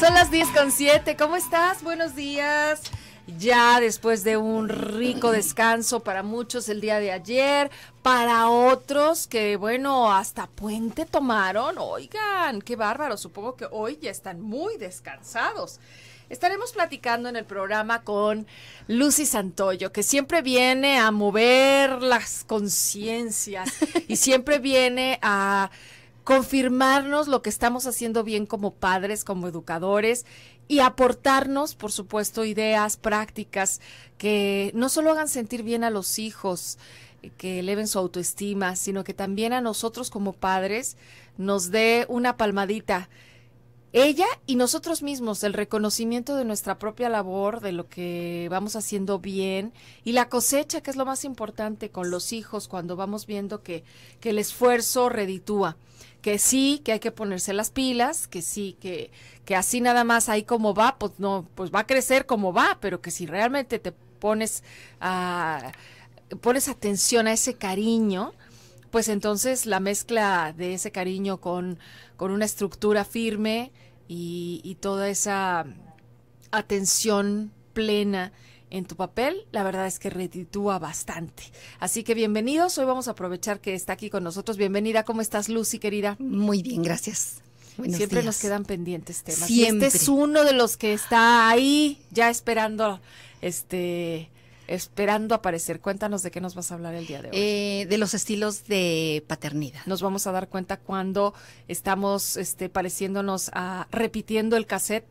Son las 10 con 7. ¿Cómo estás? Buenos días. Ya después de un rico descanso para muchos el día de ayer, para otros que, bueno, hasta puente tomaron. Oigan, qué bárbaro. Supongo que hoy ya están muy descansados. Estaremos platicando en el programa con Lucy Santoyo, que siempre viene a mover las conciencias y siempre viene a confirmarnos lo que estamos haciendo bien como padres, como educadores y aportarnos, por supuesto, ideas, prácticas que no solo hagan sentir bien a los hijos, eh, que eleven su autoestima, sino que también a nosotros como padres nos dé una palmadita. Ella y nosotros mismos, el reconocimiento de nuestra propia labor, de lo que vamos haciendo bien y la cosecha, que es lo más importante con los hijos cuando vamos viendo que, el esfuerzo reditúa que sí, que hay que ponerse las pilas, que sí, que, que así nada más ahí como va, pues no, pues va a crecer como va, pero que si realmente te pones a, pones atención a ese cariño, pues entonces la mezcla de ese cariño con, una estructura firme y, y toda esa atención plena en tu papel, la verdad es que retitúa bastante. Así que bienvenidos, hoy vamos a aprovechar que está aquí con nosotros. Bienvenida, ¿cómo estás Lucy, querida? Muy bien, gracias. Siempre nos quedan pendientes temas. Este Siempre. este es uno de los que está ahí ya esperando este esperando aparecer. Cuéntanos de qué nos vas a hablar el día de hoy. Eh, de los estilos de paternidad. Nos vamos a dar cuenta cuando estamos este, pareciéndonos a repitiendo el cassette.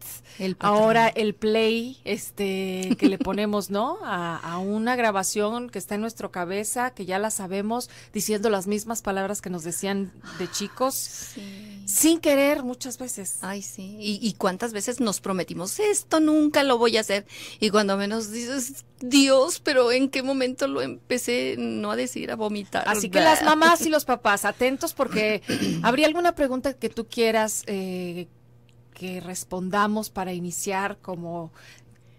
ahora el play este, que le ponemos, ¿no? A, una grabación que está en nuestra cabeza, que ya la sabemos, diciendo las mismas palabras que nos decían de chicos. Sí sin querer muchas veces. Ay, sí. ¿Y, ¿Y, cuántas veces nos prometimos, esto nunca lo voy a hacer? Y cuando menos dices, Dios, pero ¿en qué momento lo empecé no a decir, a vomitar? Así que las mamás y los papás, atentos porque habría alguna pregunta que tú quieras eh, que respondamos para iniciar como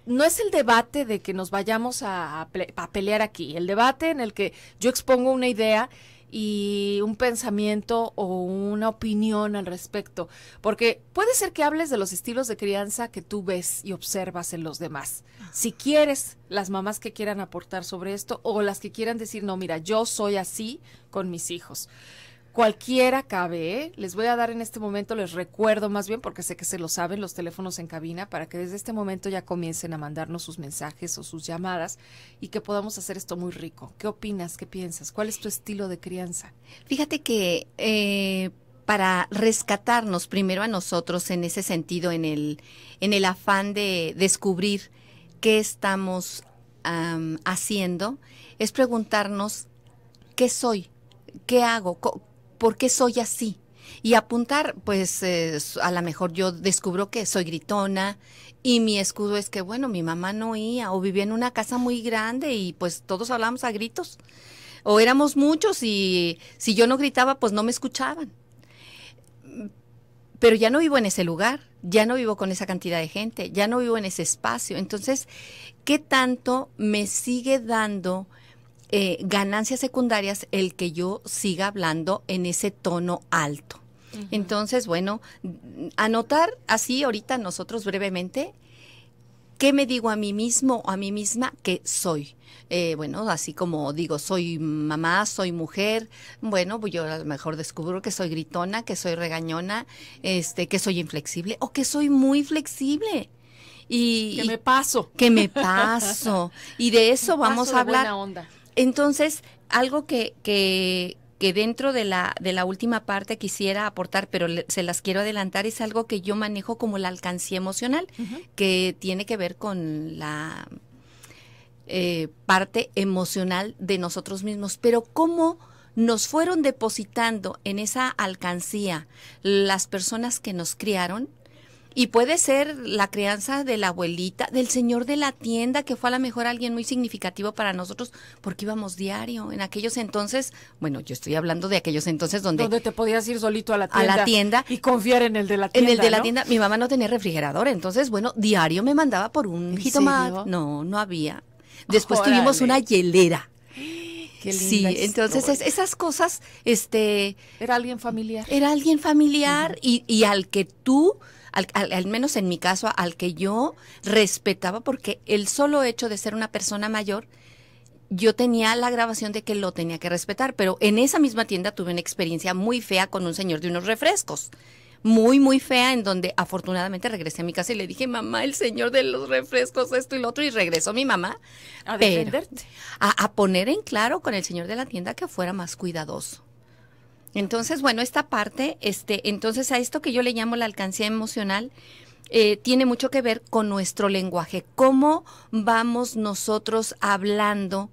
no es el debate de que nos vayamos a, pelear aquí, el debate en el que yo expongo una idea y un pensamiento o una opinión al respecto, porque puede ser que hables de los estilos de crianza que tú ves y observas en los demás. Si quieres, las mamás que quieran aportar sobre esto o las que quieran decir, no, mira, yo soy así con mis hijos. Cualquiera cabe, ¿eh? les voy a dar en este momento, les recuerdo más bien, porque sé que se lo saben, los teléfonos en cabina, para que desde este momento ya comiencen a mandarnos sus mensajes o sus llamadas y que podamos hacer esto muy rico. ¿Qué opinas? ¿Qué piensas? ¿Cuál es tu estilo de crianza? Fíjate que eh, para rescatarnos primero a nosotros en ese sentido, en el, en el afán de descubrir qué estamos haciendo, es preguntarnos qué soy, qué hago, ¿por qué soy así? Y apuntar, pues a lo mejor yo descubro que soy gritona y mi escudo es que, bueno, mi mamá no oía o vivía en una casa muy grande y pues todos hablábamos a gritos. O éramos muchos y si yo no gritaba, pues no me escuchaban. Pero ya no vivo en ese lugar, ya no vivo con esa cantidad de gente, ya no vivo en ese espacio. Entonces, ¿qué tanto me sigue dando? Eh, ganancias secundarias el que yo siga hablando en ese tono alto. Entonces, bueno, anotar así ahorita nosotros brevemente ¿Qué me digo a mí mismo o a mí misma que soy? Eh, bueno, así como digo, soy mamá, soy mujer, bueno, pues yo a lo mejor descubro que soy gritona, que soy regañona, este, que soy inflexible o que soy muy flexible. Y, que me paso. Que me paso. y de eso vamos a hablar. Entonces, algo que, que, dentro de la, de la última parte quisiera aportar, pero se las quiero adelantar, es algo que yo manejo como la alcancía emocional, que tiene que ver con la eh, parte emocional de nosotros mismos. Pero ¿cómo nos fueron depositando en esa alcancía las personas que nos criaron? Y puede ser la crianza de la abuelita, del señor de la tienda, que fue a lo mejor alguien muy significativo para nosotros, porque íbamos diario. En aquellos entonces, bueno, yo estoy hablando de aquellos entonces donde... Donde te podías ir solito a la tienda. A la tienda. Y confiar en el de la tienda. En el de la tienda. Mi mamá no tenía refrigerador, entonces, bueno, diario me mandaba por un jitomate. No, no había. Después tuvimos una hielera. Qué sí, entonces esas cosas, este... Era alguien familiar. Era alguien familiar y, y al que tú al, menos en mi caso, al que yo respetaba porque el solo hecho de ser una persona mayor, yo tenía la grabación de que lo tenía que respetar, pero en esa misma tienda tuve una experiencia muy fea con un señor de unos refrescos. Muy, muy fea, en donde afortunadamente regresé a mi casa y le dije, mamá, el señor de los refrescos, esto y lo otro, y regresó mi mamá a defenderte. a poner en claro con el señor de la tienda que fuera más cuidadoso entonces, bueno, esta parte, este, entonces a esto que yo le llamo la alcancía emocional, eh, tiene mucho que ver con nuestro lenguaje. ¿Cómo vamos nosotros hablando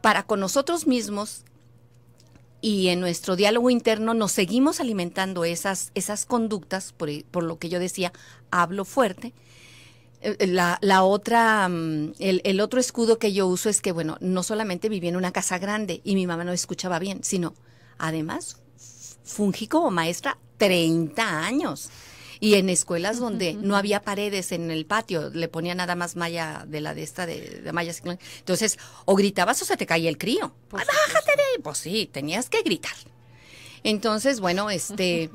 para con nosotros mismos y en nuestro diálogo interno nos seguimos alimentando esas, esas conductas, por, lo que yo decía, hablo fuerte? Eh, eh, la, la, otra, mm, el, el, otro escudo que yo uso es que, bueno, no solamente viví en una casa grande y mi mamá no escuchaba bien, sino Además, fungí como maestra 30 años. Y en escuelas donde no había paredes en el patio, le ponía nada más malla de la de esta, de, de malla Entonces, o gritabas o se te caía el crío. Pues, ¡Bájate de Pues sí, tenías que gritar. Entonces, bueno, este...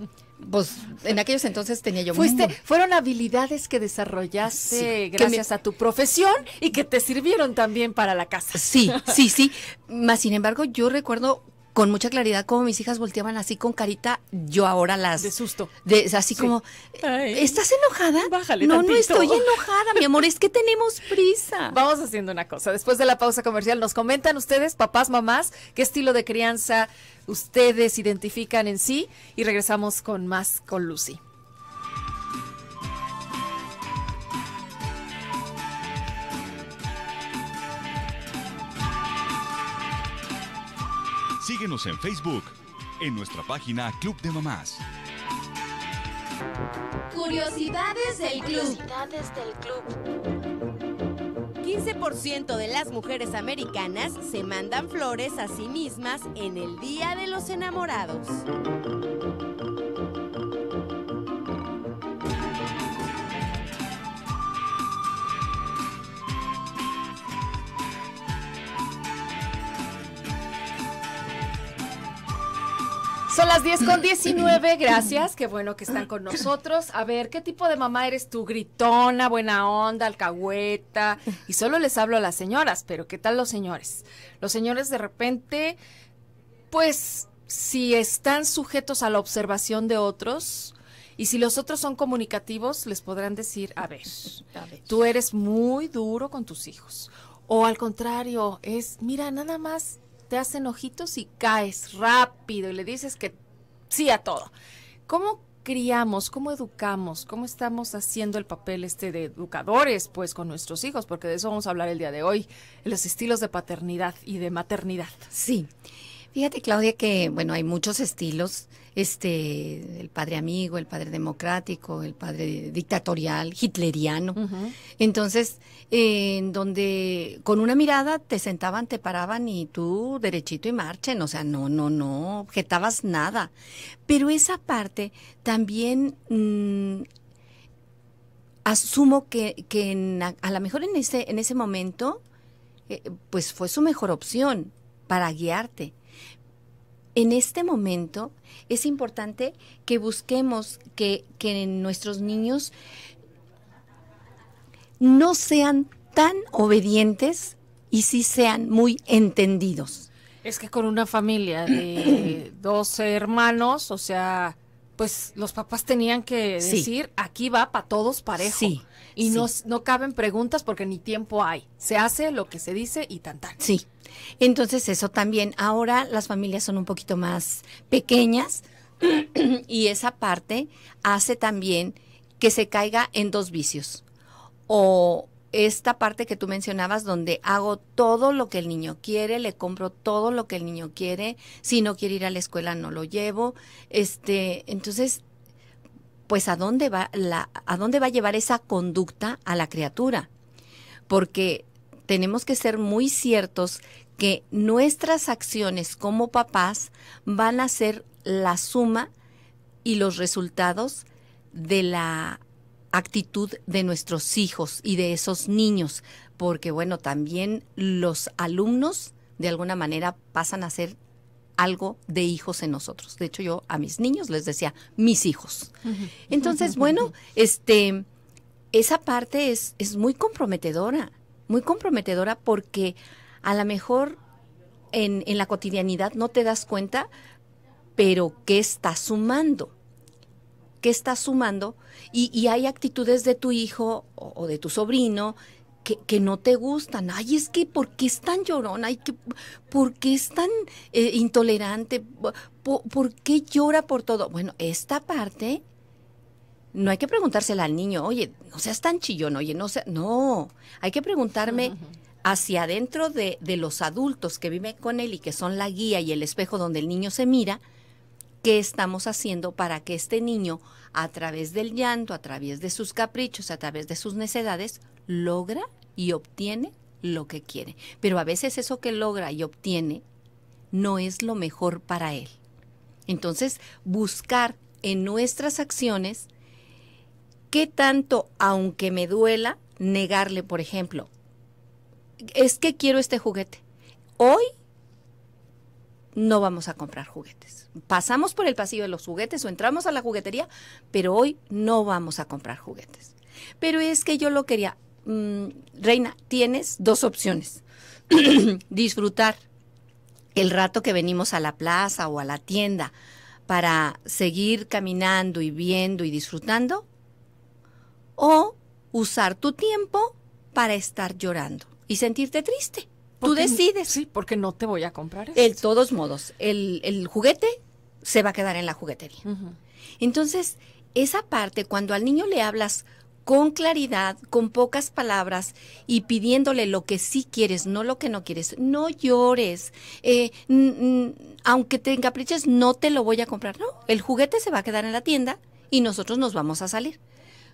Pues en aquellos entonces tenía yo Fuiste, fueron habilidades que desarrollaste gracias a tu profesión y que te sirvieron también para la casa. Sí, sí, sí. Más sin embargo, yo recuerdo con mucha claridad como mis hijas volteaban así con carita, yo ahora las... De susto. De, así como, ¿estás enojada? Bájale No, no estoy enojada, mi amor, es que tenemos prisa. Vamos haciendo una cosa. Después de la pausa comercial, nos comentan ustedes, papás, mamás, qué estilo de crianza ustedes identifican en sí y regresamos con más con Lucy. Síguenos en Facebook, en nuestra página Club de Mamás. Curiosidades del club. del club. 15% de las mujeres americanas se mandan flores a sí mismas en el Día de los Enamorados. Son las 10 con 19, gracias, qué bueno que están con nosotros. A ver, ¿qué tipo de mamá eres tú? Gritona, buena onda, alcahueta. Y solo les hablo a las señoras, pero ¿qué tal los señores? Los señores de repente, pues, si están sujetos a la observación de otros, y si los otros son comunicativos, les podrán decir, a ver, a ver, tú eres muy duro con tus hijos. O al contrario, es, mira, nada más te hacen ojitos y caes rápido y le dices que sí a todo. ¿Cómo criamos, cómo educamos, cómo estamos haciendo el papel este de educadores, pues, con nuestros hijos, porque de eso vamos a hablar el día de hoy, los estilos de paternidad y de maternidad. Sí. Fíjate, Claudia, que, bueno, hay muchos estilos este, el padre amigo, el padre democrático, el padre dictatorial, hitleriano. Entonces, en donde con una mirada te sentaban, te paraban y tú derechito y marchen, o sea, no, no, no, objetabas nada. Pero esa parte también... Mm, asumo que, que a, lo mejor en ese, en ese momento, eh, pues fue su mejor opción para guiarte en este momento es importante que busquemos que, nuestros niños no sean tan obedientes y sí sean muy entendidos. Es que con una familia de 12 hermanos, o sea, pues los papás tenían que decir, aquí va para todos parejo. Sí. Y No, no caben preguntas porque ni tiempo hay. Se hace lo que se dice y tan tan. Sí. Entonces eso también. Ahora las familias son un poquito más pequeñas y esa parte hace también que se caiga en dos vicios. O esta parte que tú mencionabas donde hago todo lo que el niño quiere, le compro todo lo que el niño quiere, si no quiere ir a la escuela no lo llevo, este, entonces pues a dónde va la a dónde va a llevar esa conducta a la criatura. Porque tenemos que ser muy ciertos que nuestras acciones como papás van a ser la suma y los resultados de la actitud de nuestros hijos y de esos niños, porque bueno, también los alumnos de alguna manera pasan a ser algo de hijos en nosotros. De hecho, yo a mis niños les decía mis hijos. Entonces, bueno, este esa parte es, es muy comprometedora, muy comprometedora porque a lo mejor en, en la cotidianidad no te das cuenta, pero ¿qué estás sumando? estás sumando y, hay actitudes de tu hijo o, de tu sobrino que, no te gustan. Ay, es que ¿por qué es tan llorón? Ay, que, ¿por qué es tan eh, intolerante? ¿Por, qué llora por todo? Bueno, esta parte no hay que preguntársela al niño, oye, no seas tan chillón, oye, no sea, no, hay que preguntarme hacia adentro de, de, los adultos que viven con él y que son la guía y el espejo donde el niño se mira, qué estamos haciendo para que este niño, a través del llanto, a través de sus caprichos, a través de sus necedades, logra y obtiene lo que quiere. Pero a veces eso que logra y obtiene no es lo mejor para él. Entonces, buscar en nuestras acciones qué tanto, aunque me duela, negarle, por ejemplo, es que quiero este juguete. Hoy no vamos a comprar juguetes. Pasamos por el pasillo de los juguetes o entramos a la juguetería, pero hoy no vamos a comprar juguetes. Pero es que yo lo quería. Mm, Reina, tienes dos opciones. Disfrutar el rato que venimos a la plaza o a la tienda para seguir caminando y viendo y disfrutando o usar tu tiempo para estar llorando y sentirte triste. Tú decides. Sí, porque no te voy a comprar eso. De todos modos, el, juguete se va a quedar en la juguetería. Entonces, esa parte, cuando al niño le hablas con claridad, con pocas palabras y pidiéndole lo que sí quieres, no lo que no quieres. No llores. Eh, aunque te encapriches, no te lo voy a comprar. No, el juguete se va a quedar en la tienda y nosotros nos vamos a salir.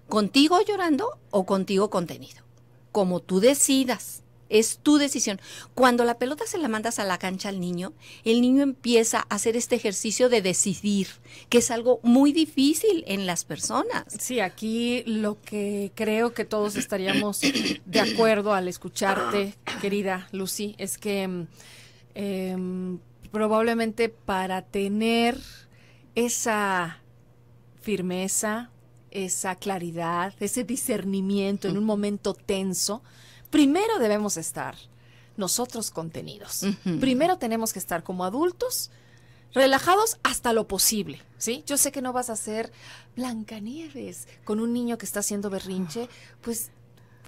Contigo llorando o contigo contenido. Como tú decidas es tu decisión. Cuando la pelota se la mandas a la cancha al niño, el niño empieza a hacer este ejercicio de decidir, que es algo muy difícil en las personas. Sí, aquí lo que creo que todos estaríamos de acuerdo al escucharte, querida Lucy, es que mm, em, probablemente para tener esa firmeza, esa claridad, ese discernimiento en un momento tenso, primero debemos estar nosotros contenidos. Primero tenemos que estar como adultos, relajados hasta lo posible, ¿sí? Yo sé que no vas a ser Blancanieves con un niño que está haciendo berrinche, ah. pues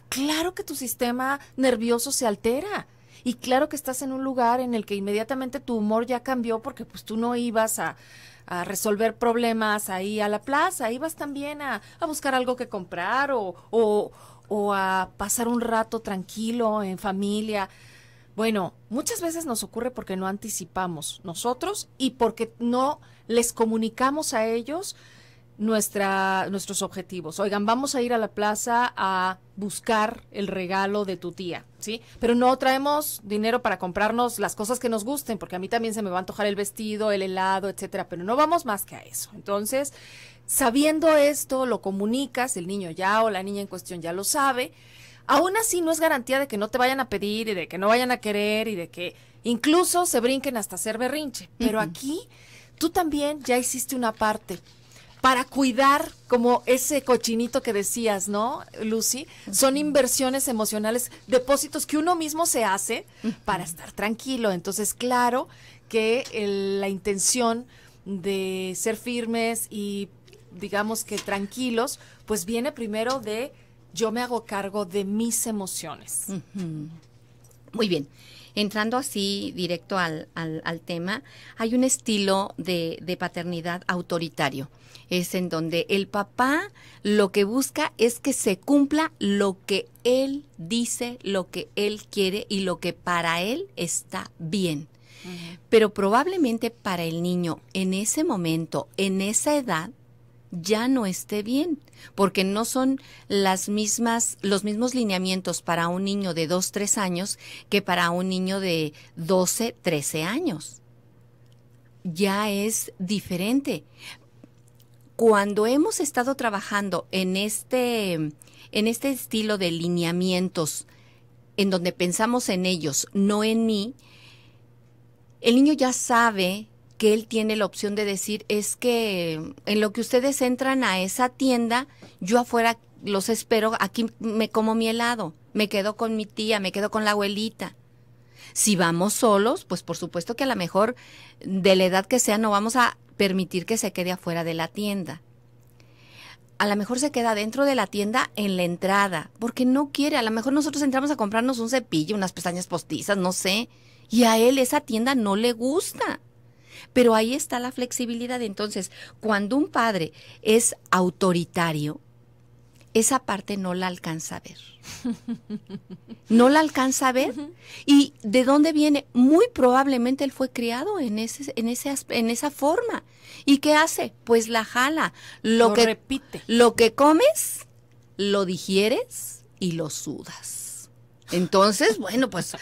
claro que tu sistema nervioso se altera. Y claro que estás en un lugar en el que inmediatamente tu humor ya cambió porque pues tú no ibas a, resolver problemas ahí a la plaza, ibas también a, buscar algo que comprar o, o a pasar un rato tranquilo en familia. Bueno, muchas veces nos ocurre porque no anticipamos nosotros y porque no les comunicamos a ellos nuestra, nuestros objetivos. Oigan, vamos a ir a la plaza a buscar el regalo de tu tía, ¿sí? Pero no traemos dinero para comprarnos las cosas que nos gusten, porque a mí también se me va a antojar el vestido, el helado, etcétera, pero no vamos más que a eso. Entonces, sabiendo esto, lo comunicas, el niño ya o la niña en cuestión ya lo sabe. Aún así, no es garantía de que no te vayan a pedir y de que no vayan a querer y de que incluso se brinquen hasta hacer berrinche. Pero aquí, tú también ya hiciste una parte para cuidar como ese cochinito que decías, ¿no, Lucy? Son inversiones emocionales, depósitos que uno mismo se hace para estar tranquilo. Entonces, claro que la intención de ser firmes y digamos que tranquilos, pues viene primero de yo me hago cargo de mis emociones. Muy bien entrando así directo al, al, al, tema, hay un estilo de, de paternidad autoritario es en donde el papá lo que busca es que se cumpla lo que él dice, lo que él quiere y lo que para él está bien. Pero probablemente para el niño en ese momento, en esa edad, ya no esté bien, porque no son las mismas, los mismos lineamientos para un niño de 2, 3 años que para un niño de 12, 13 años. Ya es diferente, cuando hemos estado trabajando en este, en este estilo de lineamientos, en donde pensamos en ellos, no en mí, el niño ya sabe que él tiene la opción de decir es que en lo que ustedes entran a esa tienda, yo afuera los espero, aquí me como mi helado, me quedo con mi tía, me quedo con la abuelita. Si vamos solos, pues por supuesto que a lo mejor de la edad que sea no vamos a permitir que se quede afuera de la tienda. A lo mejor se queda dentro de la tienda en la entrada, porque no quiere. A lo mejor nosotros entramos a comprarnos un cepillo, unas pestañas postizas, no sé. Y a él esa tienda no le gusta. Pero ahí está la flexibilidad. Entonces, cuando un padre es autoritario, esa parte no la alcanza a ver. no la alcanza a ver. ¿Y de dónde viene? Muy probablemente él fue criado en, ese, en, ese, en esa forma. ¿Y qué hace? Pues la jala. Lo, que, repite. Lo que comes, lo digieres y lo sudas. Entonces, bueno, pues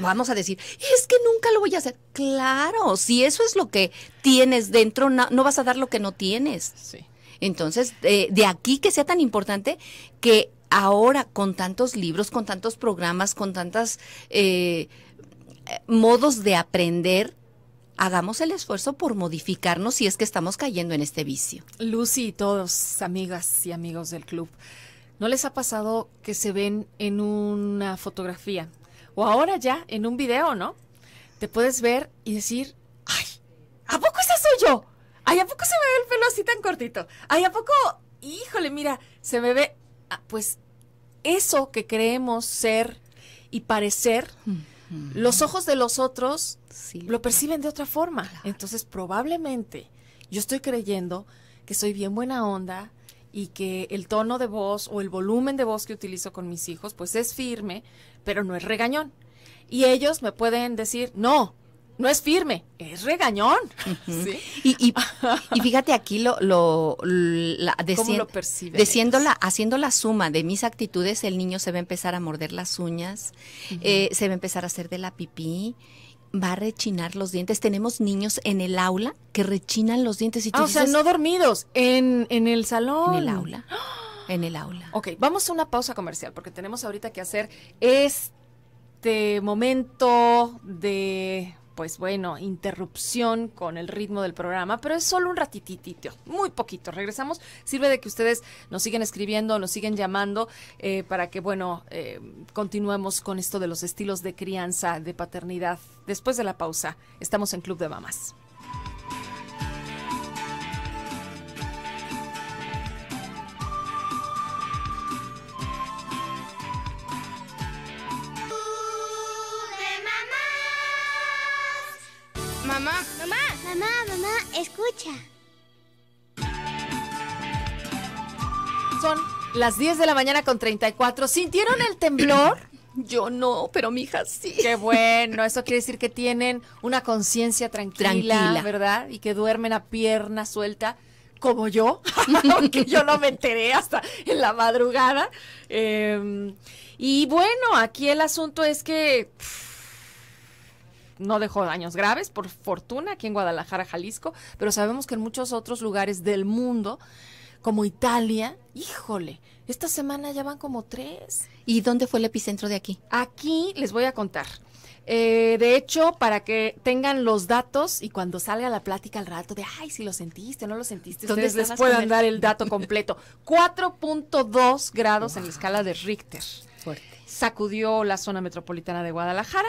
vamos a decir, es que nunca lo voy a hacer. Claro, si eso es lo que tienes dentro, no, vas a dar lo que no tienes. Sí. Entonces, eh, de aquí que sea tan importante que ahora con tantos libros, con tantos programas, con tantos eh, modos de aprender, hagamos el esfuerzo por modificarnos si es que estamos cayendo en este vicio. Lucy y todos, amigas y amigos del club, ¿no les ha pasado que se ven en una fotografía o ahora ya en un video, no? Te puedes ver y decir, ay, ¿a poco esa soy yo? Ay, ¿a poco se me ve el pelo así tan cortito? Ay, ¿a poco? Híjole, mira, se me ve Ah, pues eso que creemos ser y parecer, los ojos de los otros lo perciben de otra forma. Entonces, probablemente yo estoy creyendo que soy bien buena onda y que el tono de voz o el volumen de voz que utilizo con mis hijos, pues es firme, pero no es regañón. Y ellos me pueden decir, no, no es firme, es regañón. ¿Sí? y, y, fíjate aquí lo, lo, haciendo la suma de mis actitudes, el niño se va a empezar a morder las uñas, eh, se va a empezar a hacer de la pipí, va a rechinar los dientes. Tenemos niños en el aula que rechinan los dientes y ah, o sea, no dormidos, en, en el salón. En el aula. En el aula. Ok, vamos a una pausa comercial porque tenemos ahorita que hacer este momento de pues bueno, interrupción con el ritmo del programa, pero es solo un ratititito, muy poquito. Regresamos, sirve de que ustedes nos siguen escribiendo, nos siguen llamando eh, para que, bueno, eh, continuemos con esto de los estilos de crianza, de paternidad. Después de la pausa, estamos en Club de Mamás. Mamá. Mamá. Mamá, mamá, escucha. Son las 10 de la mañana con 34. ¿Sintieron el temblor? Yo no, pero mi hija sí. Qué bueno, eso quiere decir que tienen una conciencia tranquila, ¿verdad? Y que duermen a pierna suelta, como yo, aunque yo no me enteré hasta en la madrugada. Em, y bueno, aquí el asunto es que no dejó daños graves, por fortuna, aquí en Guadalajara, Jalisco, pero sabemos que en muchos otros lugares del mundo, como Italia, híjole, esta semana ya van como tres. ¿Y dónde fue el epicentro de aquí? Aquí les voy a contar. Eh, de hecho, para que tengan los datos y cuando salga la plática al rato de, ay, si lo sentiste, no lo sentiste, ustedes les puedan dar el dato completo. 4.2 grados en la escala de Richter. Sacudió la zona metropolitana de Guadalajara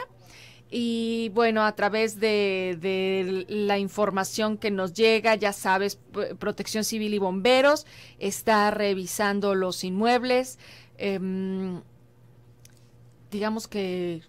y bueno, a través de, la información que nos llega, ya sabes, Protección Civil y Bomberos está revisando los inmuebles. Em, digamos que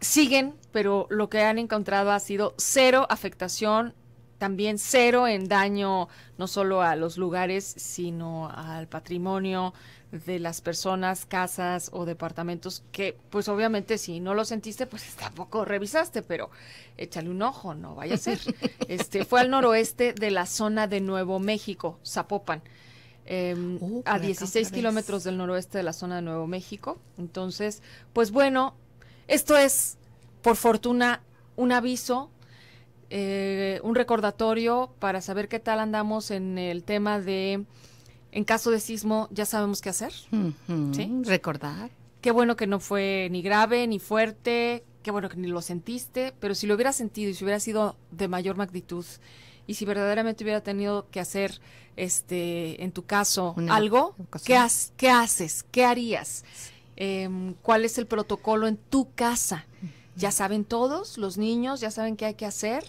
siguen, pero lo que han encontrado ha sido cero afectación, también cero en daño, no solo a los lugares, sino al patrimonio de las personas, casas o departamentos que, pues obviamente si no lo sentiste, pues tampoco revisaste, pero échale un ojo, no vaya a ser. Este fue al noroeste de la zona de Nuevo México, Zapopan. Em, oh, a 16 kilómetros del noroeste de la zona de Nuevo México. Entonces, pues bueno, esto es, por fortuna, un aviso eh, un recordatorio para saber qué tal andamos en el tema de en caso de sismo, ya sabemos qué hacer. ¿Sí? Recordar. Qué bueno que no fue ni grave ni fuerte, qué bueno que ni lo sentiste, pero si lo hubiera sentido y si hubiera sido de mayor magnitud y si verdaderamente hubiera tenido que hacer, este, en tu caso, algo, ¿qué, haces? ¿Qué harías? Em, ¿Cuál es el protocolo en tu casa? Ya saben todos, los niños ya saben qué hay que hacer.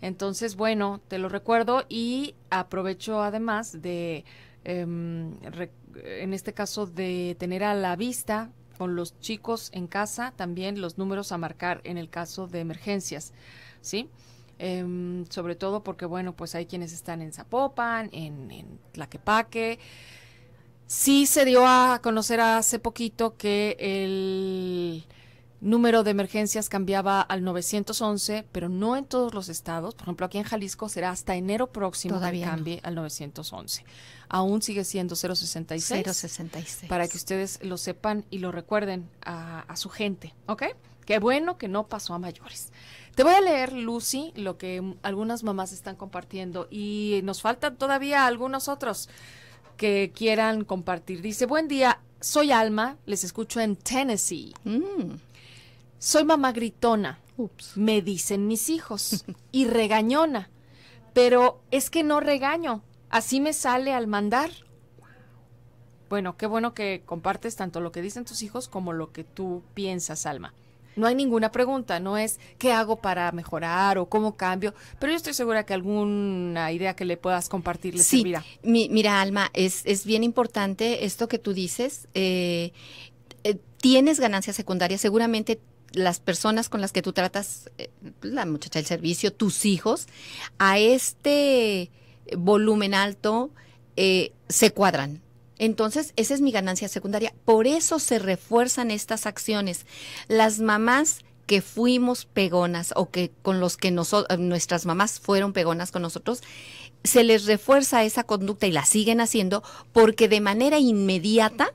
Entonces, bueno, te lo recuerdo y aprovecho además de Em, en este caso de tener a la vista con los chicos en casa también los números a marcar en el caso de emergencias, ¿sí? Em, sobre todo porque, bueno, pues hay quienes están en Zapopan, en, en Tlaquepaque. Sí se dio a conocer hace poquito que el número de emergencias cambiaba al 911, pero no en todos los estados. Por ejemplo, aquí en Jalisco será hasta enero próximo que cambie al 911. Aún sigue siendo 066. 066. Para que ustedes lo sepan y lo recuerden a, su gente, ¿ok? Qué bueno que no pasó a mayores. Te voy a leer, Lucy, lo que algunas mamás están compartiendo y nos faltan todavía algunos otros que quieran compartir. Dice, buen día, soy Alma, les escucho en Tennessee. Mm. Soy mamá gritona, me dicen mis hijos, y regañona, pero es que no regaño, así me sale al mandar. Bueno, qué bueno que compartes tanto lo que dicen tus hijos como lo que tú piensas, Alma. No hay ninguna pregunta, no es qué hago para mejorar o cómo cambio, pero yo estoy segura que alguna idea que le puedas compartir le sí, mira, Alma, es, es, bien importante esto que tú dices. Eh, eh, tienes ganancias secundarias, seguramente las personas con las que tú tratas, eh, pues, la muchacha del servicio, tus hijos, a este volumen alto eh, se cuadran. Entonces, esa es mi ganancia secundaria. Por eso se refuerzan estas acciones. Las mamás que fuimos pegonas o que con los que nuestras mamás fueron pegonas con nosotros, se les refuerza esa conducta y la siguen haciendo porque de manera inmediata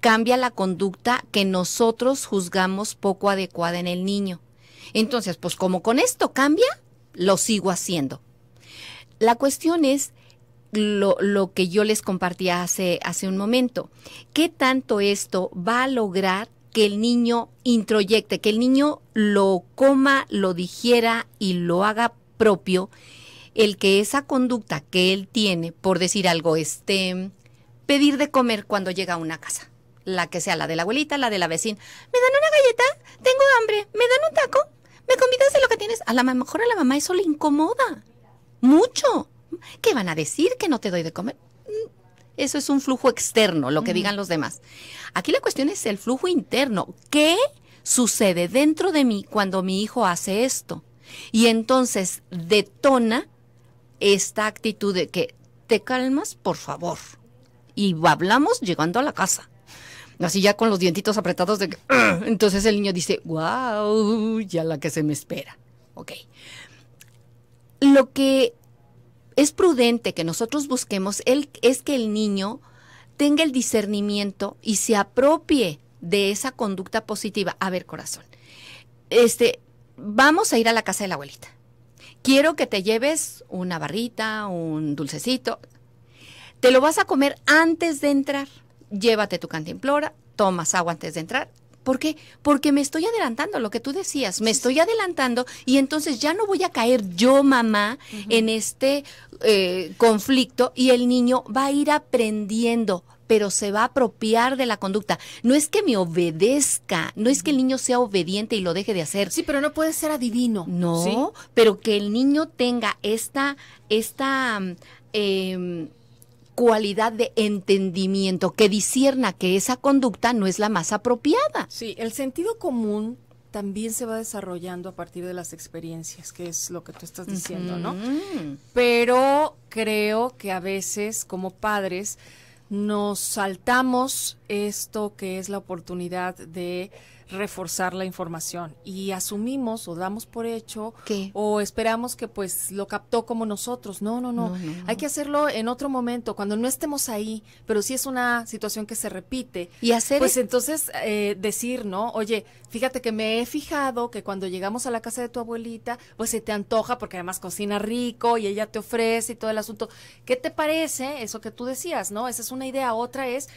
cambia la conducta que nosotros juzgamos poco adecuada en el niño. Entonces, pues como con esto cambia, lo sigo haciendo. La cuestión es lo, que yo les compartía hace, hace un momento. ¿Qué tanto esto va a lograr que el niño introyecte, que el niño lo coma, lo digiera y lo haga propio? El que esa conducta que él tiene, por decir algo, este, pedir de comer cuando llega a una casa la que sea, la de la abuelita, la de la vecina. ¿Me dan una galleta? Tengo hambre. ¿Me dan un taco? ¿Me convidas de lo que tienes? A lo mejor a la mamá eso le incomoda. Mucho. ¿Qué van a decir que no te doy de comer? Mm, eso es un flujo externo, lo que digan los demás. Aquí la cuestión es el flujo interno. ¿Qué sucede dentro de mí cuando mi hijo hace esto? Y entonces detona esta actitud de que te calmas, por favor. Y hablamos llegando a la casa así ya con los dientitos apretados de... Entonces el niño dice, wow, ya la que se me espera. Ok. Lo que es prudente que nosotros busquemos el, es que el niño tenga el discernimiento y se apropie de esa conducta positiva. A ver, corazón, este, vamos a ir a la casa de la abuelita. Quiero que te lleves una barrita, un dulcecito. Te lo vas a comer antes de entrar llévate tu cantimplora, tomas agua antes de entrar. ¿Por qué? Porque me estoy adelantando, lo que tú decías, me estoy adelantando y entonces ya no voy a caer yo, mamá, en este eh, conflicto y el niño va a ir aprendiendo, pero se va a apropiar de la conducta. No es que me obedezca, no es que el niño sea obediente y lo deje de hacer. Sí, pero no puede ser adivino. No, pero que el niño tenga esta, esta mm, em, cualidad de entendimiento que disierna que esa conducta no es la más apropiada. Sí, el sentido común también se va desarrollando a partir de las experiencias, que es lo que tú estás diciendo, ¿no? Pero creo que a veces como padres nos saltamos esto que es la oportunidad de reforzar la información y asumimos o damos por hecho que o esperamos que pues lo captó como nosotros. No no, no, Hay que hacerlo en otro momento, cuando no estemos ahí, pero si es una situación que se repite. Y hacer... Pues e- entonces eh, decir, ¿no? Oye, fíjate que me he fijado que cuando llegamos a la casa de tu abuelita, pues se te antoja porque además cocina rico y ella te ofrece y todo el asunto. ¿Qué te parece eso que tú decías, no? Esa es una idea. Otra es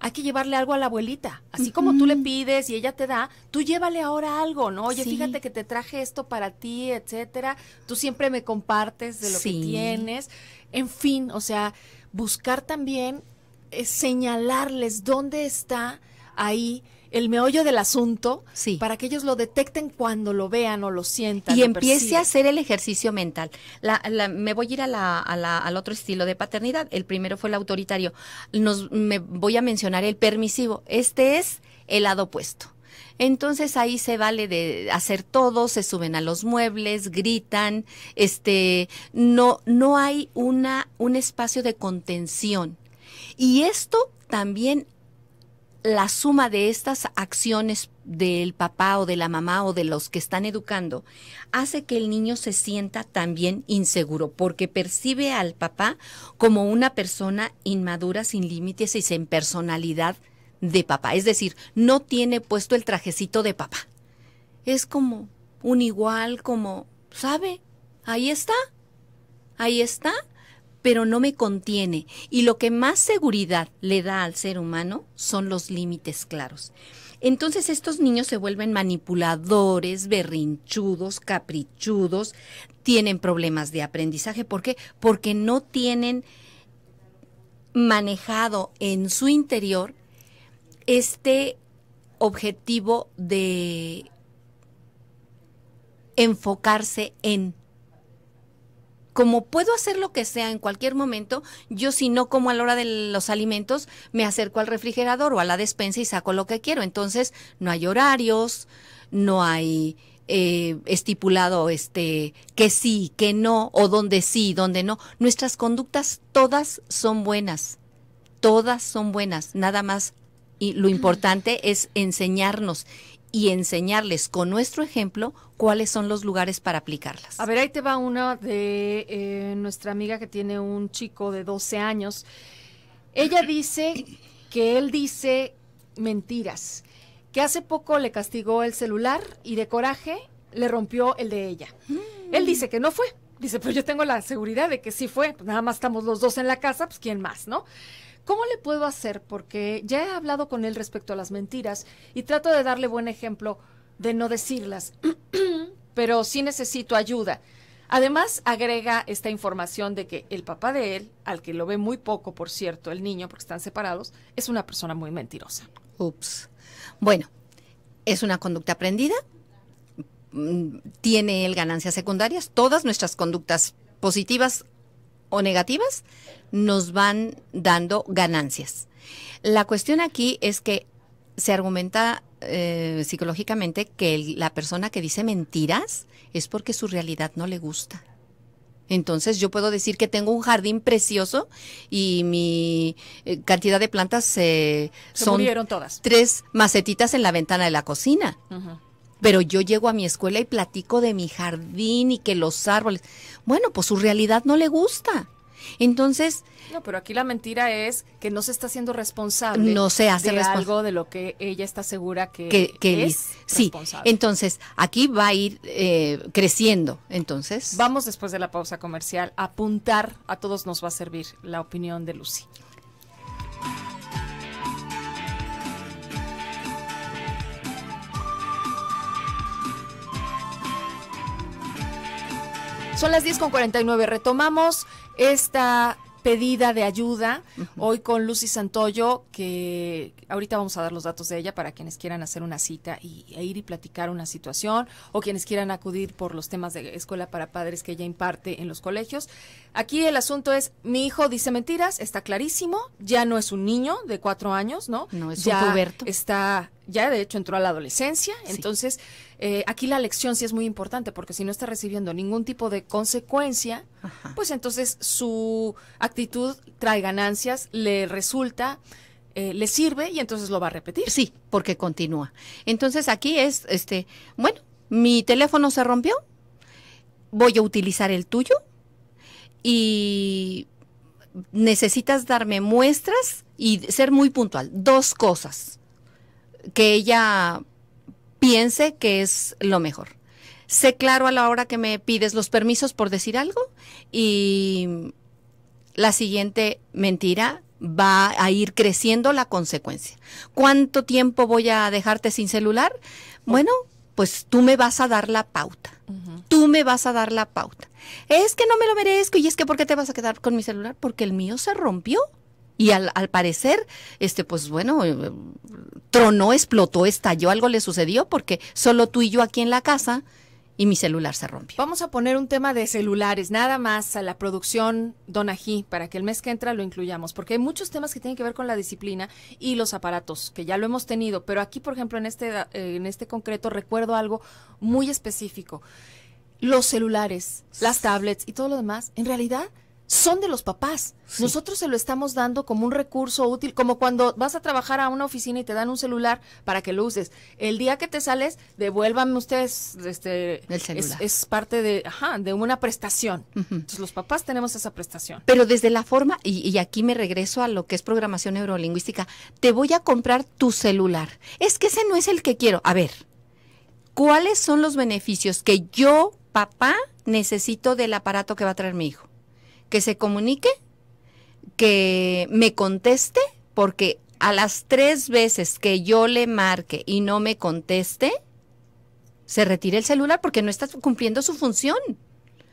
hay que llevarle algo a la abuelita. Así como tú le pides y ella te da, tú llévale ahora algo, ¿no? Oye, fíjate que te traje esto para ti, etcétera. Tú siempre me compartes de lo que tienes. En fin, o sea, buscar también eh, señalarles dónde está ahí el meollo del asunto para que ellos lo detecten cuando lo vean o lo sientan. Y empiece a hacer el ejercicio mental. me voy a ir al otro estilo de paternidad. El primero fue el autoritario. Nos, me voy a mencionar el permisivo. Este es el lado opuesto. Entonces ahí se vale de hacer todo, se suben a los muebles, gritan, este, no, no hay una, un espacio de contención. Y esto también la suma de estas acciones del papá o de la mamá o de los que están educando hace que el niño se sienta también inseguro porque percibe al papá como una persona inmadura, sin límites y sin personalidad de papá. Es decir, no tiene puesto el trajecito de papá. Es como un igual, como, ¿sabe? Ahí está. Ahí está pero no me contiene. Y lo que más seguridad le da al ser humano son los límites claros. Entonces estos niños se vuelven manipuladores, berrinchudos, caprichudos, tienen problemas de aprendizaje. ¿Por qué? Porque no tienen manejado en su interior este objetivo de enfocarse en como puedo hacer lo que sea en cualquier momento, yo si no como a la hora de los alimentos, me acerco al refrigerador o a la despensa y saco lo que quiero. Entonces, no hay horarios, no hay eh, estipulado este que sí, que no, o donde sí, donde no. Nuestras conductas todas son buenas, todas son buenas, nada más. Y lo importante es enseñarnos y enseñarles con nuestro ejemplo cuáles son los lugares para aplicarlas. A ver, ahí te va una de eh, nuestra amiga que tiene un chico de 12 años. Ella dice que él dice mentiras, que hace poco le castigó el celular y de coraje le rompió el de ella. Mm. Él dice que no fue. Dice, pues yo tengo la seguridad de que sí fue, pues nada más estamos los dos en la casa, pues quién más, ¿no? ¿Cómo le puedo hacer? Porque ya he hablado con él respecto a las mentiras y trato de darle buen ejemplo de no decirlas, pero sí necesito ayuda. Además, agrega esta información de que el papá de él, al que lo ve muy poco, por cierto, el niño, porque están separados, es una persona muy mentirosa. Ups. Bueno, es una conducta aprendida. Mm, tiene él ganancias secundarias. Todas nuestras conductas positivas o negativas, nos van dando ganancias. La cuestión aquí es que se argumenta eh, psicológicamente que la persona que dice mentiras es porque su realidad no le gusta. Entonces yo puedo decir que tengo un jardín precioso y mi eh, cantidad de plantas eh, se son todas. tres macetitas en la ventana de la cocina pero yo llego a mi escuela y platico de mi jardín y que los árboles. Bueno, pues su realidad no le gusta. Entonces. No, pero aquí la mentira es que no se está haciendo responsable. No se hace de algo de lo que ella está segura que, es. Sí, entonces aquí va a ir eh, creciendo. Entonces. Vamos después de la pausa comercial. a Apuntar a todos nos va a servir la opinión de Lucy. Son las 10.49, con Retomamos esta pedida de ayuda hoy con Lucy Santoyo, que ahorita vamos a dar los datos de ella para quienes quieran hacer una cita y, e ir y platicar una situación o quienes quieran acudir por los temas de escuela para padres que ella imparte en los colegios. Aquí el asunto es, mi hijo dice mentiras, está clarísimo, ya no es un niño de cuatro años, ¿no? No es ya Está, ya de hecho entró a la adolescencia, entonces eh, aquí la lección sí es muy importante porque si no está recibiendo ningún tipo de consecuencia, pues entonces su actitud trae ganancias, le resulta... Eh, le sirve y entonces lo va a repetir. Sí, porque continúa. Entonces aquí es, este, bueno, mi teléfono se rompió, voy a utilizar el tuyo y necesitas darme muestras y ser muy puntual. Dos cosas que ella piense que es lo mejor. Sé claro a la hora que me pides los permisos por decir algo y la siguiente mentira va a ir creciendo la consecuencia. ¿Cuánto tiempo voy a dejarte sin celular? Bueno, pues tú me vas a dar la pauta. Tú me vas a dar la pauta. Es que no me lo merezco y es que ¿por qué te vas a quedar con mi celular? Porque el mío se rompió. Y al, parecer, este, pues bueno, eh, tronó, explotó, estalló, algo le sucedió porque solo tú y yo aquí en la casa y mi celular se rompió. Vamos a poner un tema de celulares, nada más a la producción Donají, para que el mes que entra lo incluyamos, porque hay muchos temas que tienen que ver con la disciplina y los aparatos, que ya lo hemos tenido, pero aquí, por ejemplo, en este, eh, en este concreto recuerdo algo muy específico. Los celulares, las tablets y todo lo demás, en realidad son de los papás. Nosotros se lo estamos dando como un recurso útil, como cuando vas a trabajar a una oficina y te dan un celular para que lo uses. El día que te sales, devuélvanme ustedes este el Es, parte de, ajá, de una prestación. Entonces los papás tenemos esa prestación. Pero desde la forma y aquí me regreso a lo que es programación neurolingüística, te voy a comprar tu celular. Es que ese no es el que quiero. A ver, ¿cuáles son los beneficios que yo, papá, necesito del aparato que va a traer mi hijo? que se comunique, que me conteste, porque a las tres veces que yo le marque y no me conteste, se retire el celular porque no está cumpliendo su función.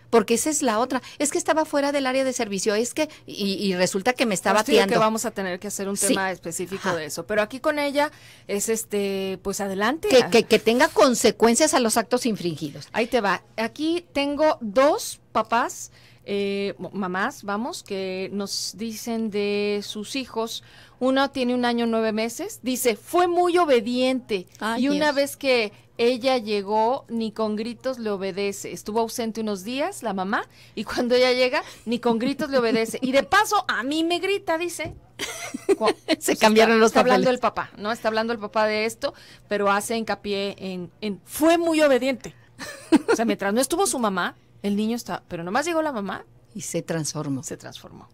Porque esa es la otra. Es que estaba fuera del área de servicio, es que, y, resulta que me estaba tirando. Pues que vamos a tener que hacer un tema específico de eso. Pero aquí con ella es este, pues adelante. que, que tenga consecuencias a los actos infringidos. Ahí te va. Aquí tengo dos papás eh, mamás, vamos, que nos dicen de sus hijos. Uno tiene un año nueve meses, dice, fue muy obediente. y una vez que ella llegó, ni con gritos le obedece. Estuvo ausente unos días, la mamá, y cuando ella llega, ni con gritos le obedece. Y de paso, a mí me grita, dice. Se pues, cambiaron los los Está hablando el papá, ¿no? Está hablando el papá de esto, pero hace hincapié en, en fue muy obediente. o sea, mientras no estuvo su mamá, el niño está, pero nomás llegó la mamá. Y se transformó. Se transformó.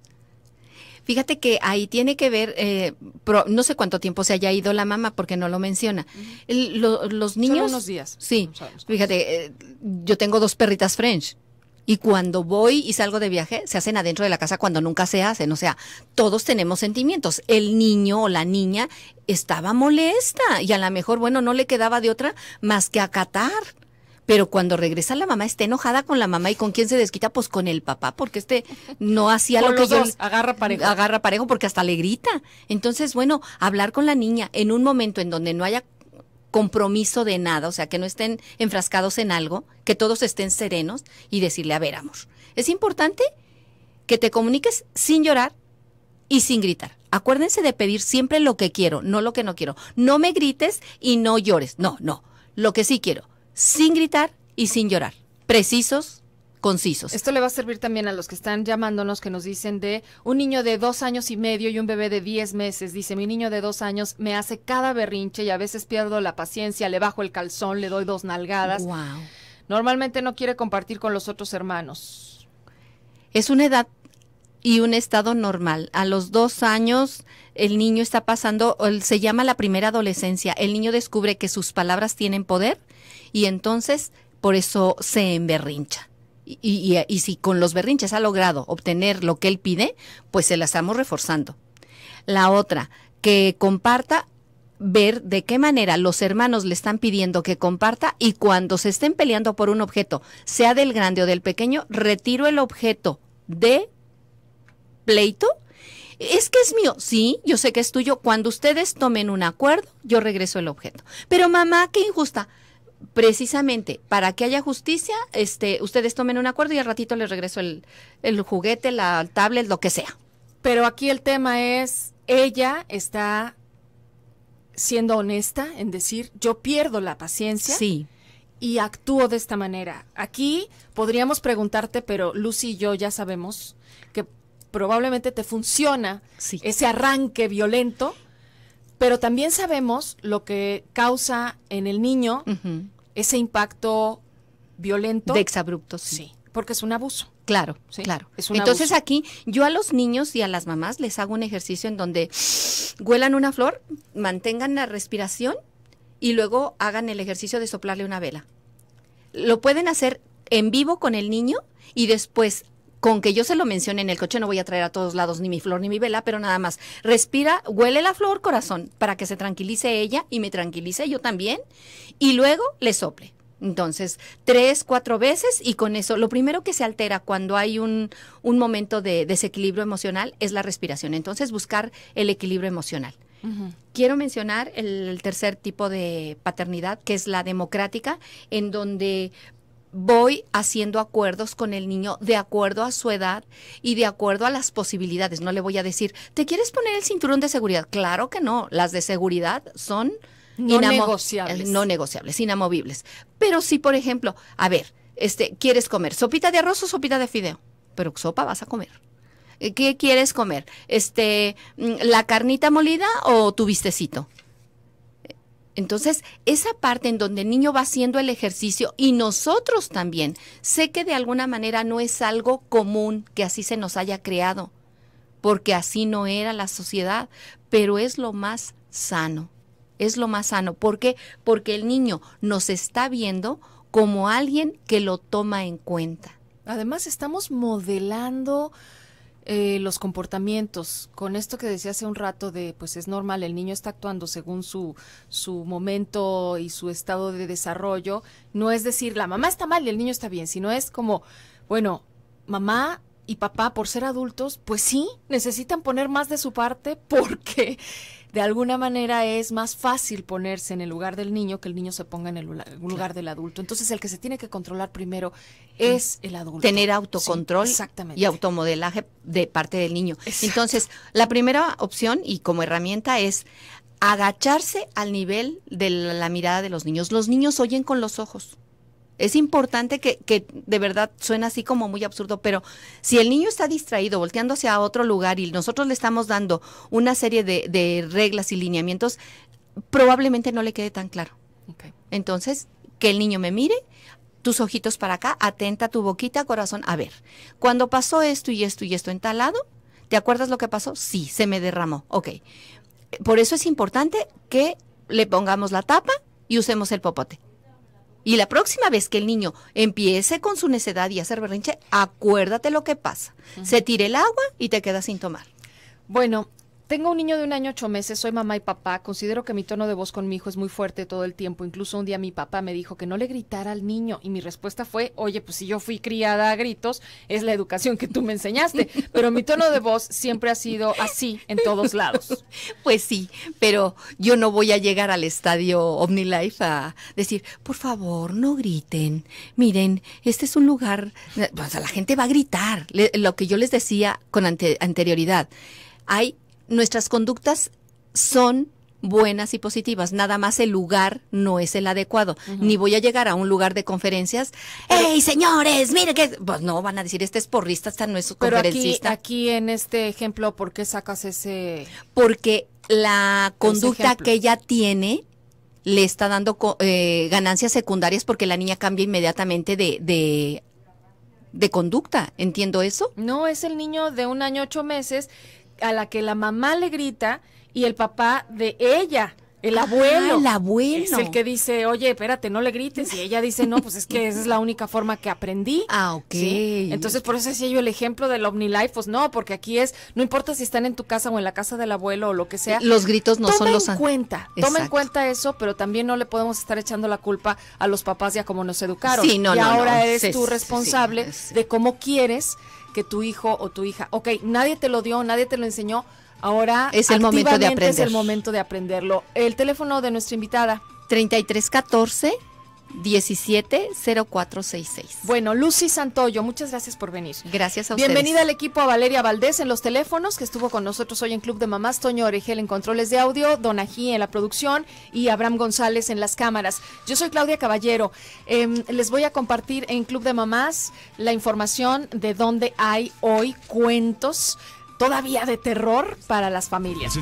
Fíjate que ahí tiene que ver, eh, no sé cuánto tiempo se haya ido la mamá porque no lo menciona. los niños... Solo unos días. Sí. fíjate, eh, yo tengo dos perritas French. Y cuando voy y salgo de viaje, se hacen adentro de la casa cuando nunca se hacen. O sea, todos tenemos sentimientos. El niño o la niña estaba molesta y a lo mejor, bueno, no le quedaba de otra más que acatar pero cuando regresa la mamá está enojada con la mamá y con quién se desquita, pues con el papá, porque este no hacía lo que yo agarra parejo. Agarra parejo porque hasta le grita. Entonces, bueno, hablar con la niña en un momento en donde no haya compromiso de nada, o sea, que no estén enfrascados en algo, que todos estén serenos y decirle, a ver, amor, es importante que te comuniques sin llorar y sin gritar. Acuérdense de pedir siempre lo que quiero, no lo que no quiero. No me grites y no llores. No, no. Lo que sí quiero sin gritar y sin llorar. Precisos, concisos. Esto le va a servir también a los que están llamándonos que nos dicen de un niño de dos años y medio y un bebé de diez meses. Dice, mi niño de dos años me hace cada berrinche y a veces pierdo la paciencia, le bajo el calzón, le doy dos nalgadas. Normalmente no quiere compartir con los otros hermanos. Es una edad y un estado normal. A los dos años el niño está pasando, se llama la primera adolescencia. El niño descubre que sus palabras tienen poder y entonces por eso se emberrincha. Y, y, si con los berrinches ha logrado obtener lo que él pide, pues se la estamos reforzando. La otra, que comparta ver de qué manera los hermanos le están pidiendo que comparta y cuando se estén peleando por un objeto, sea del grande o del pequeño, retiro el objeto de pleito. Es que es mío, sí, yo sé que es tuyo. Cuando ustedes tomen un acuerdo, yo regreso el objeto. Pero mamá, qué injusta precisamente para que haya justicia, este, ustedes tomen un acuerdo y al ratito les regreso el, el juguete, la tablet, lo que sea. Pero aquí el tema es, ella está siendo honesta en decir, yo pierdo la paciencia. Y actúo de esta manera. Aquí podríamos preguntarte, pero Lucy y yo ya sabemos que probablemente te funciona ese arranque violento, pero también sabemos lo que causa en el niño ese impacto violento. De exabruptos. sí. porque es un abuso. Claro, sí, claro. Entonces aquí yo a los niños y a las mamás les hago un ejercicio en donde huelan una flor, mantengan la respiración y luego hagan el ejercicio de soplarle una vela. Lo pueden hacer en vivo con el niño y después con que yo se lo mencione en el coche, no voy a traer a todos lados ni mi flor ni mi vela, pero nada más, respira, huele la flor, corazón, para que se tranquilice ella y me tranquilice yo también, y luego le sople. Entonces, tres, cuatro veces y con eso, lo primero que se altera cuando hay un, momento de desequilibrio emocional es la respiración. Entonces, buscar el equilibrio emocional. Quiero mencionar el, tercer tipo de paternidad, que es la democrática, en donde voy haciendo acuerdos con el niño de acuerdo a su edad y de acuerdo a las posibilidades. No le voy a decir, ¿te quieres poner el cinturón de seguridad? Claro que no, las de seguridad son no negociables. Eh, no negociables, inamovibles. Pero si, por ejemplo, a ver, este, ¿quieres comer sopita de arroz o sopita de fideo? Pero sopa vas a comer. Eh, ¿Qué quieres comer? Este, mm, ¿la carnita molida o tu vistecito? Entonces, esa parte en donde el niño va haciendo el ejercicio y nosotros también, sé que de alguna manera no es algo común que así se nos haya creado, porque así no era la sociedad, pero es lo más sano, es lo más sano. ¿Por qué? Porque el niño nos está viendo como alguien que lo toma en cuenta. Además, estamos modelando eh, los comportamientos, con esto que decía hace un rato de, pues es normal, el niño está actuando según su, su momento y su estado de desarrollo, no es decir, la mamá está mal y el niño está bien, sino es como, bueno, mamá y papá, por ser adultos, pues sí, necesitan poner más de su parte porque de alguna manera es más fácil ponerse en el lugar del niño que el niño se ponga en el lugar del adulto. Entonces el que se tiene que controlar primero es el adulto. Tener autocontrol y automodelaje de parte del niño. Entonces, la primera opción y como herramienta es agacharse al nivel de la mirada de los niños. Los niños oyen con los ojos. Es importante que, de verdad suena así como muy absurdo, pero si el niño está distraído, volteándose a otro lugar y nosotros le estamos dando una serie de, reglas y lineamientos, probablemente no le quede tan claro. Entonces, que el niño me mire, tus ojitos para acá, atenta tu boquita, corazón, a ver, cuando pasó esto y esto y esto en tal lado, ¿te acuerdas lo que pasó? Sí, se me derramó, ok. Por eso es importante que le pongamos la tapa y usemos el popote. Y la próxima vez que el niño empiece con su necedad y hacer berrinche, acuérdate lo que pasa. Se tira el agua y te queda sin tomar. Bueno, tengo un niño de un año ocho meses, soy mamá y papá. Considero que mi tono de voz con mi hijo es muy fuerte todo el tiempo. Incluso un día mi papá me dijo que no le gritara al niño y mi respuesta fue, oye, pues si yo fui criada a gritos, es la educación que tú me enseñaste. Pero mi tono de voz siempre ha sido así en todos lados. Pues sí, pero yo no voy a llegar al estadio OmniLife a decir, por favor, no griten. Miren, este es un lugar, o sea, la gente va a gritar. lo que yo les decía con anterioridad, hay nuestras conductas son buenas y positivas, nada más el lugar no es el adecuado. Ni voy a llegar a un lugar de conferencias, ¡Ey, señores! Mire que pues no van a decir este es porrista, esta no es Pero conferencista. Aquí, aquí en este ejemplo, ¿por qué sacas ese Porque la conducta que ella tiene le está dando eh, ganancias secundarias porque la niña cambia inmediatamente de, de de conducta, ¿entiendo eso? No, es el niño de un año ocho meses a la que la mamá le grita y el papá de ella. El ah, abuelo. el abuelo. Es el que dice, oye, espérate, no le grites. Y ella dice, no, pues es que esa es la única forma que aprendí. Ah, ok. Entonces, por eso decía yo el ejemplo del OmniLife, pues no, porque aquí es, no importa si están en tu casa o en la casa del abuelo o lo que sea. Los gritos no son los... Toma en cuenta, toma en cuenta eso, pero también no le podemos estar echando la culpa a los papás ya como nos educaron. Sí, no, y no, ahora eres tú responsable de cómo quieres que tu hijo o tu hija. Ok, nadie te lo dio, nadie te lo enseñó. Ahora es el momento de aprender. Es el momento de aprenderlo. El teléfono de nuestra invitada. 3314 seis. Bueno, Lucy Santoyo, muchas gracias por venir. Gracias a ustedes. Bienvenida al equipo a Valeria Valdés en los teléfonos, que estuvo con nosotros hoy en Club de Mamás, Toño Oregel en controles de audio, Donají en la producción y Abraham González en las cámaras. Yo soy Claudia Caballero. Em, les voy a compartir en Club de Mamás la información de dónde hay hoy cuentos todavía de terror para las familias.